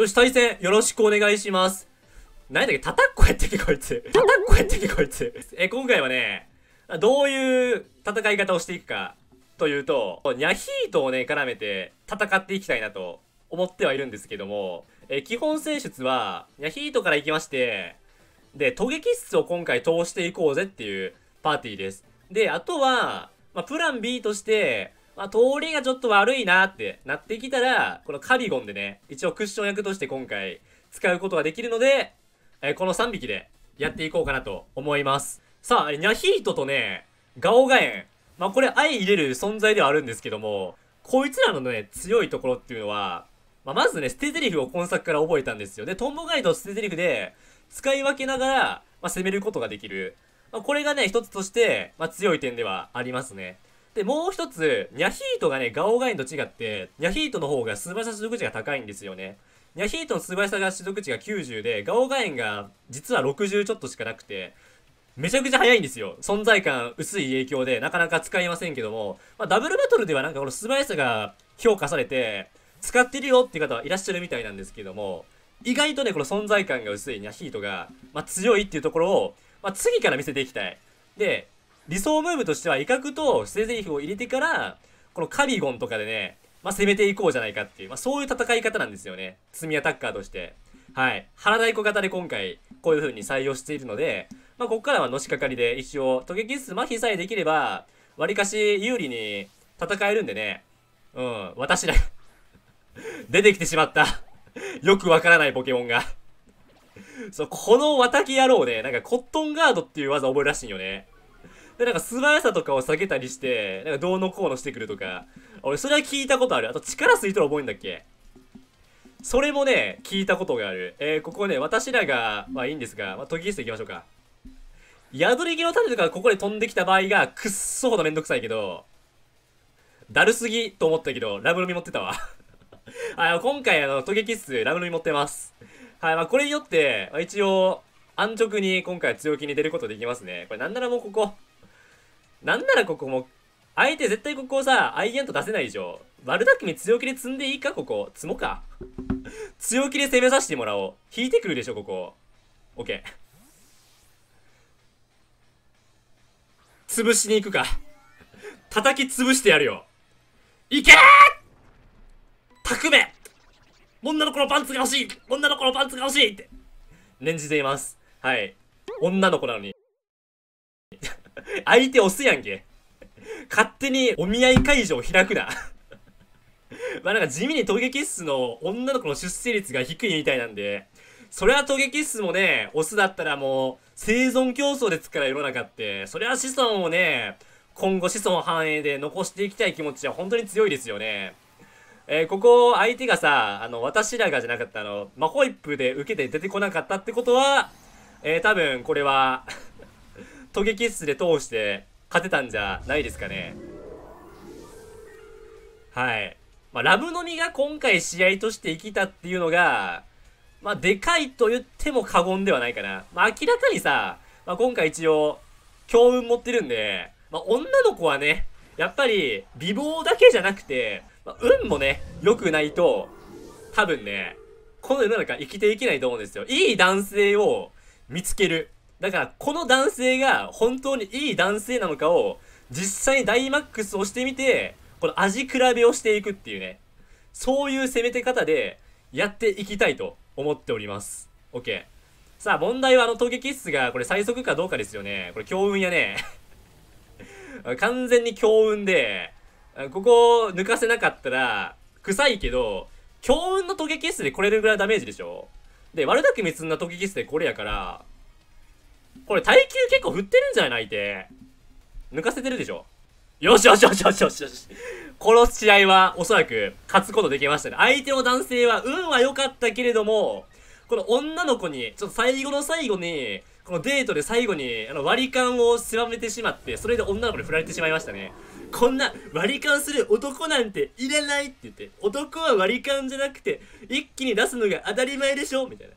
よし、対戦、よろしくお願いします。何だっけ、叩っこやってけ、こいつ。叩っこやってけ、こいつ。え、今回はね、どういう戦い方をしていくかというと、ニャヒートをね、絡めて戦っていきたいなと思ってはいるんですけども、え、基本戦術は、ニャヒートから行きまして、で、キ撃室を今回通していこうぜっていうパーティーです。で、あとは、まあ、プラン B として、まあ、通りがちょっと悪いなってなってきたら、このカビゴンでね、一応クッション役として今回使うことができるので、えー、この3匹でやっていこうかなと思います。さあ、ニャヒートとね、ガオガエン。まあ、これ相入れる存在ではあるんですけども、こいつらのね、強いところっていうのは、まあ、まずね、捨て台詞を今作から覚えたんですよ。で、トンボガイド捨て台詞で、使い分けながら、まあ、攻めることができる。まあ、これがね、一つとして、まあ、強い点ではありますね。で、もう一つ、ニャヒートがね、ガオガインと違って、ニャヒートの方が素晴らし得値が高いんですよね。ニャヒートの素晴らしさが取得値が90で、ガオガインが実は60ちょっとしかなくて、めちゃくちゃ速いんですよ。存在感薄い影響で、なかなか使いませんけども、まあ、ダブルバトルではなんかこの素早さが評価されて、使ってるよっていう方はいらっしゃるみたいなんですけども、意外とね、この存在感が薄いニャヒートが、まあ、強いっていうところを、まあ、次から見せていきたい。で、理想ムーブとしては威嚇と姿勢ゼリフを入れてから、このカリゴンとかでね、まあ、攻めていこうじゃないかっていう、まあ、そういう戦い方なんですよね。積みアタッカーとして。はい。腹太鼓型で今回、こういう風に採用しているので、まあ、ここからはのしかかりで一応、ゲキ数麻痺さえできれば、わりかし有利に戦えるんでね。うん、私ら 出てきてしまった よくわからないポケモンがそう、この綿木野郎ね、なんかコットンガードっていう技覚えるらしいんよね。でなんか素早さとかを下げたりしてなんかどうのこうのしてくるとか俺それは聞いたことあるあと力吸い取る覚えんだっけそれもね聞いたことがあるえー、ここね私らがまあいいんですが、まあ、研ぎ捨ていきましょうか宿り木の種とかここで飛んできた場合がくっそほどめんどくさいけどだるすぎと思ったけどラブの実持ってたわあい。今回あのトゲキッスラブの実持ってますはいまあこれによって、まあ、一応安直に今回強気に出ることできますねこれなんならもうここなんならここも、相手絶対ここをさ、アイアンと出せないでしょ。悪巧に強気で積んでいいかここ。積もか。強気で攻めさせてもらおう。引いてくるでしょ、ここ。オッケー。潰しに行くか。叩き潰してやるよ。いけーたくめ女の子のパンツが欲しい女の子のパンツが欲しいって。念じています。はい。女の子なのに。相手押すやんけ。勝手にお見合い会場を開くな。まあなんか地味にトゲキッスの女の子の出生率が低いみたいなんで、それはトゲキッスもね、オスだったらもう生存競争ですから世の中って、それは子孫をね、今後子孫繁栄で残していきたい気持ちは本当に強いですよね。えー、ここ相手がさ、あの、私らがじゃなかったあの、魔ホイップで受けて出てこなかったってことは、えー、多分これはトゲキッスで通して勝てたんじゃないですかね。はい。まあ、ラムのみが今回試合として生きたっていうのが、まあ、でかいと言っても過言ではないかな。まあ、明らかにさ、まあ、今回一応、強運持ってるんで、まあ、女の子はね、やっぱり、美貌だけじゃなくて、まあ、運もね、良くないと、多分ね、この世の中生きていけないと思うんですよ。いい男性を見つける。だから、この男性が本当にいい男性なのかを、実際にダイマックスをしてみて、この味比べをしていくっていうね、そういう攻めて方でやっていきたいと思っております。OK。さあ、問題はあのトキッスがこれ最速かどうかですよね。これ強運やね。完全に強運で、ここ抜かせなかったら、臭いけど、強運のトゲキスでこれるぐらいダメージでしょで、悪だくみ積んトゲキスでこれやから、これ耐久結構振ってるんじゃない相手。抜かせてるでしょ。よしよしよしよしよしよし。この試合はおそらく勝つことできましたね。相手の男性は運は良かったけれども、この女の子に、ちょっと最後の最後に、このデートで最後にあの割り勘を狭めてしまって、それで女の子に振られてしまいましたね。こんな割り勘する男なんていらないって言って、男は割り勘じゃなくて、一気に出すのが当たり前でしょみたいな。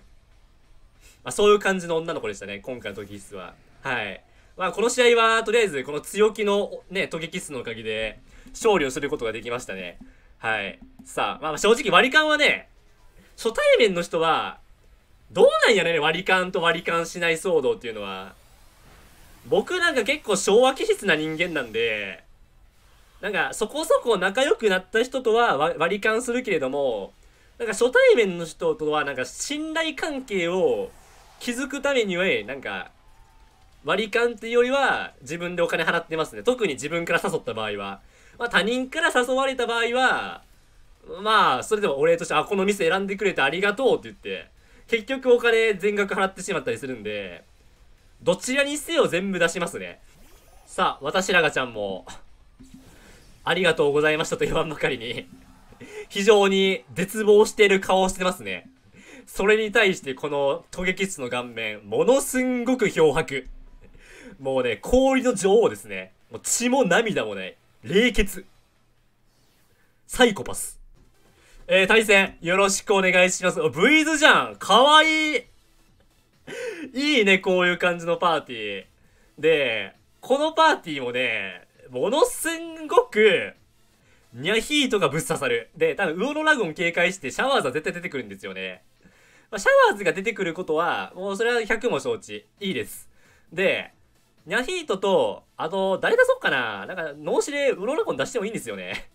まあ、そういう感じの女の子でしたね、今回のトゲキスは。はい。まあ、この試合は、とりあえず、この強気のね、トゲキスのおかげで、勝利をすることができましたね。はい。さあ、まあ、正直割り勘はね、初対面の人は、どうなんやね、割り勘と割り勘しない騒動っていうのは。僕なんか結構昭和気質な人間なんで、なんかそこそこ仲良くなった人とは割り勘するけれども、なんか初対面の人とはなんか信頼関係を気づくためにはなんか割り勘っていうよりは自分でお金払ってますね特に自分から誘った場合は、まあ、他人から誘われた場合はまあそれでもお礼として「あこの店選んでくれてありがとう」って言って結局お金全額払ってしまったりするんでどちらにせよ全部出しますねさあ私らがちゃんもありがとうございましたと言わんばかりに非常に絶望している顔をしてますねそれに対してこのトゲキスの顔面、ものすんごく漂白。もうね、氷の女王ですね。もう血も涙もね、冷血。サイコパス。えー、対戦、よろしくお願いします。ブイズじゃんかわいいいいね、こういう感じのパーティー。で、このパーティーもね、ものすんごく、ニャヒートがぶっ刺さる。で、多分、ウオノラゴン警戒して、シャワーザ絶対出てくるんですよね。まあ、シャワーズが出てくることは、もうそれは100も承知。いいです。で、ニャヒートと、あと、誰出そうかななんか、脳死でウロラコン出してもいいんですよね。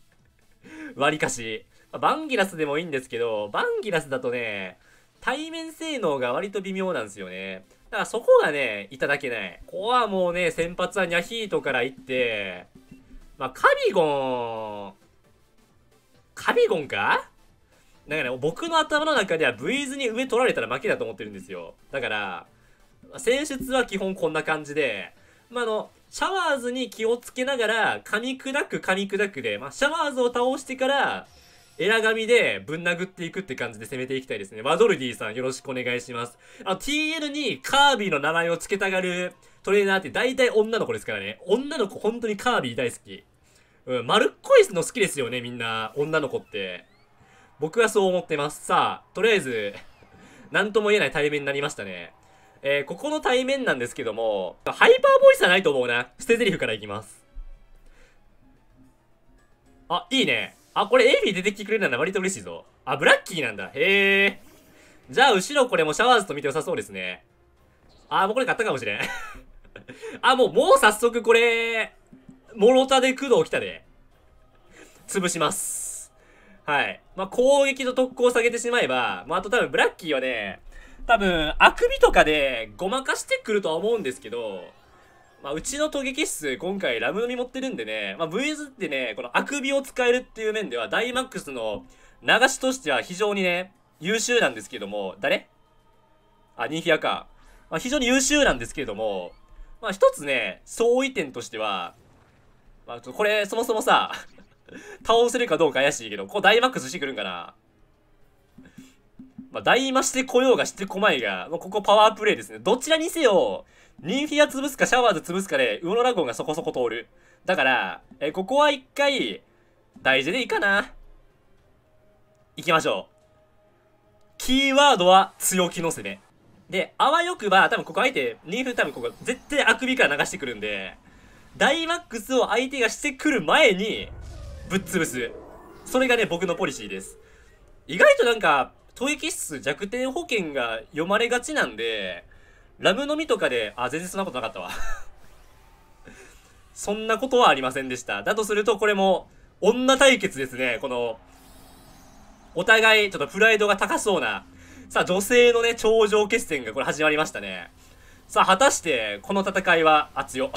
割 かし。バンギラスでもいいんですけど、バンギラスだとね、対面性能が割と微妙なんですよね。だからそこがね、いただけない。ここはもうね、先発はニャヒートから行って、まあ、カビゴン、カビゴンかなんかね、僕の頭の中では V 図に上取られたら負けだと思ってるんですよ。だから、選出は基本こんな感じで、まあ、あの、シャワーズに気をつけながら、噛み砕く噛み砕くで、まあ、シャワーズを倒してから、エラ紙でぶん殴っていくって感じで攻めていきたいですね。ワドルディさんよろしくお願いします。あの、TL にカービィの名前を付けたがるトレーナーって大体女の子ですからね。女の子本当にカービィ大好き。うん、丸っこいの好きですよね、みんな。女の子って。僕はそう思ってます。さあ、とりあえず、何 とも言えない対面になりましたね。えー、ここの対面なんですけども、ハイパーボイスはないと思うな。捨て台詞からいきます。あ、いいね。あ、これエイビー出てきてくれるなら割と嬉しいぞ。あ、ブラッキーなんだ。へえ。じゃあ、後ろこれもシャワーズと見て良さそうですね。あ、もうこれ買ったかもしれん。あ、もう、もう早速これ、モロタで工藤来たで。潰します。はい。まあ、攻撃と特攻を下げてしまえば、まあ、あと多分ブラッキーはね、多分、あくびとかでごまかしてくるとは思うんですけど、まあ、うちの狙撃室、今回ラム飲み持ってるんでね、まあ、v ズってね、このあくびを使えるっていう面では、ダイマックスの流しとしては非常にね、優秀なんですけども、誰あ、ニフヒアか。まあ、非常に優秀なんですけれども、まあ、一つね、相違点としては、まあ、これ、そもそもさ、倒せるかどうか怪しいけど、こダイマックスしてくるんかな。まあ、大マしてこようがしてこまいが、もうここパワープレイですね。どちらにせよ、ニンフィア潰すかシャワーズ潰すかで、ウオノラゴンがそこそこ通る。だから、え、ここは一回、大事でいいかな。行きましょう。キーワードは強気の攻め。で、あわよくば、多分ここ相手、ニンフ多分ここ絶対あくびから流してくるんで、ダイマックスを相手がしてくる前に、ぶっ潰す。それがね、僕のポリシーです。意外となんか、吐息室弱点保険が読まれがちなんで、ラム飲みとかで、あ、全然そんなことなかったわ そんなことはありませんでした。だとすると、これも、女対決ですね。この、お互い、ちょっとプライドが高そうな、さあ、女性のね、頂上決戦がこれ始まりましたね。さあ、果たして、この戦いは熱よ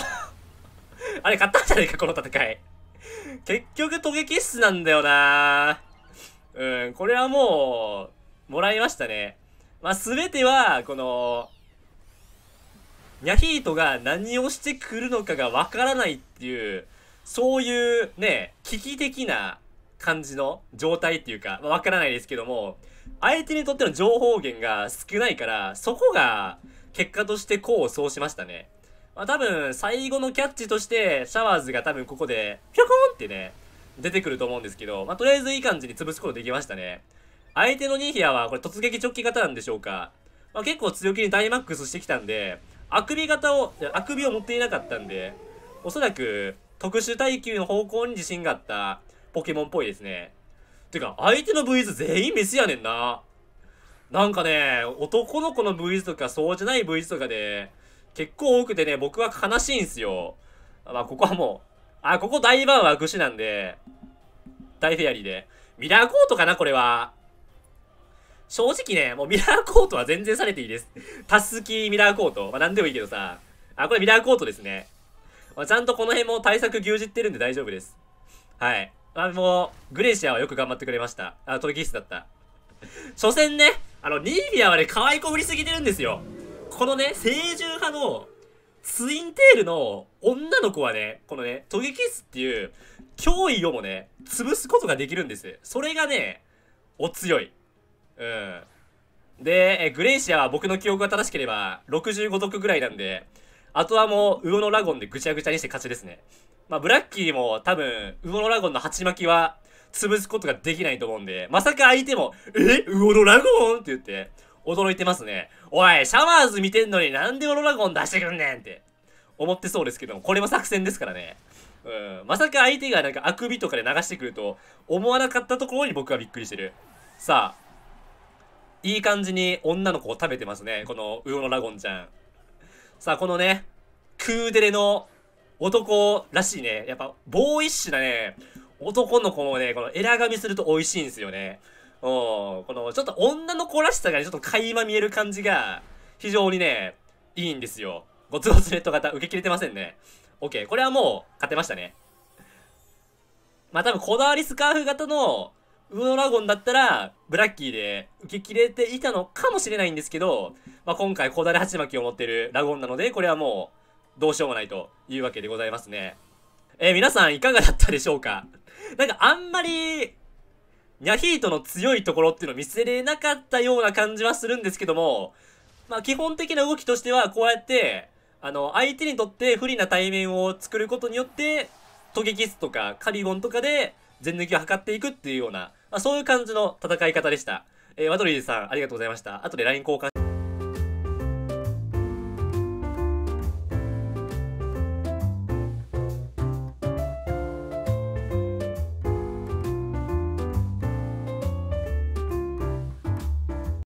あれ、勝ったんじゃないか、この戦い。結局トゲキッスなんだよなうん、これはもう、もらいましたね。ますべては、この、ニャヒートが何をしてくるのかがわからないっていう、そういうね、危機的な感じの状態っていうか、わ、まからないですけども、相手にとっての情報源が少ないから、そこが結果として功を奏しましたね。まあ、多分、最後のキャッチとして、シャワーズが多分ここで、ピョコンってね、出てくると思うんですけど、まあ、とりあえずいい感じに潰すことできましたね。相手のニーヒアは、これ突撃直帰型なんでしょうか。まあ、結構強気にダイマックスしてきたんで、あくび型を、あくびを持っていなかったんで、おそらく、特殊耐久の方向に自信があったポケモンっぽいですね。てか、相手の v 図全員メスやねんな。なんかね、男の子の VS とか、そうじゃない VS とかで、結構多くてね、僕は悲しいんすよ。まあ、ここはもう、あ、ここ大バーは愚痴なんで、大フェアリーで。ミラーコートかな、これは。正直ね、もうミラーコートは全然されていいです。タスキミラーコート。まあ、なんでもいいけどさ。あ、これミラーコートですね。まあ、ちゃんとこの辺も対策牛耳ってるんで大丈夫です。はい。あもう、グレイシアはよく頑張ってくれました。あ、トリキスだった。所詮ね、あの、ニービアはね、可愛い子売りすぎてるんですよ。このね、清純派のツインテールの女の子はね、このね、トゲキスっていう脅威をもね、潰すことができるんです。それがね、お強い。うん。で、えグレイシアは僕の記憶が正しければ65得ぐらいなんで、あとはもう、魚のラゴンでぐちゃぐちゃにして勝ちですね。まあ、ブラッキーも多分、魚のラゴンの鉢巻きは潰すことができないと思うんで、まさか相手も、え魚のラゴンって言って、驚いてますね。おい、シャワーズ見てんのになんでオロラゴン出してくんねんって思ってそうですけども、これも作戦ですからね。うん、まさか相手がなんかあくびとかで流してくると思わなかったところに僕はびっくりしてる。さあ、いい感じに女の子を食べてますね。このウオロラゴンちゃん。さあ、このね、クーデレの男らしいね。やっぱ、ボーイッシュなね、男の子もね、このエラ髪すると美味しいんですよね。このちょっと女の子らしさがね、ちょっと垣間見える感じが、非常にね、いいんですよ。ゴツゴツネット型受け切れてませんね。OK。これはもう、勝てましたね。まあ多分こだわりスカーフ型のウードラゴンだったら、ブラッキーで受け切れていたのかもしれないんですけど、まあ今回こだわりチマキを持ってるラゴンなので、これはもう、どうしようもないというわけでございますね。えー、皆さんいかがだったでしょうかなんかあんまりニャヒートの強いところっていうのを見せれなかったような感じはするんですけども、まあ基本的な動きとしてはこうやって、あの、相手にとって不利な対面を作ることによって、トゲキスとかカリゴンとかで全抜きを図っていくっていうような、まあ、そういう感じの戦い方でした。えー、ワドリーさんありがとうございました。後で LINE 交換